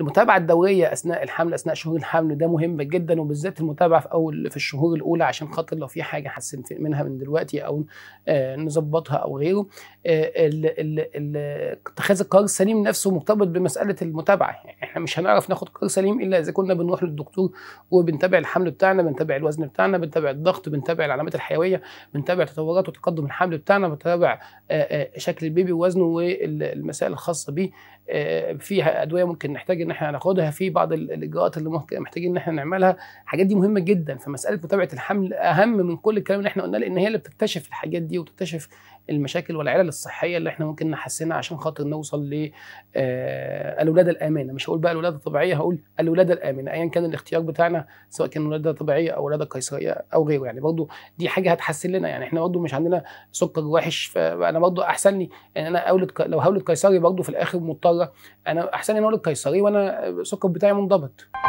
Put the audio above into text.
المتابعه الدوريه اثناء الحمل اثناء شهور الحمل ده مهم جدا وبالذات المتابعه في اول في الشهور الاولى عشان خاطر لو في حاجه حسن منها من دلوقتي او آه، نظبطها او غيره آه، اتخاذ القرار السليم نفسه مرتبط بمساله المتابعه يعني احنا مش هنعرف ناخد قرار سليم الا اذا كنا بنروح للدكتور وبنتابع الحمل بتاعنا بنتابع الوزن بتاعنا بنتابع الضغط بنتابع العلامات الحيويه بنتابع تطورات وتقدم الحمل بتاعنا بنتابع آه، آه، شكل البيبي ووزنه والمسائل الخاصه بيه آه، في ادويه ممكن نحتاج ان احنا ناخدها في بعض الاجراءات اللي محتاجين ان احنا نعملها الحاجات دي مهمه جدا فمساله متابعه الحمل اهم من كل الكلام اللي احنا قلناه لان هي اللي بتكتشف الحاجات دي وتكتشف المشاكل والعلل الصحيه اللي احنا ممكن نحسنها عشان خاطر نوصل ل الاولاد الامانه مش هقول بقى الولاده الطبيعيه هقول الولاده الامنه ايا كان الاختيار بتاعنا سواء كان ولاده طبيعيه او ولاده قيصريه او غيره يعني برضه دي حاجه هتحسن لنا يعني احنا برضه مش عندنا سكر وحش فانا برضه احسن لي ان انا اولد لو هولد قيصري برضه في الاخر مضطره انا احسن لي ان اولد قيصري وانا السكر بتاعي منضبط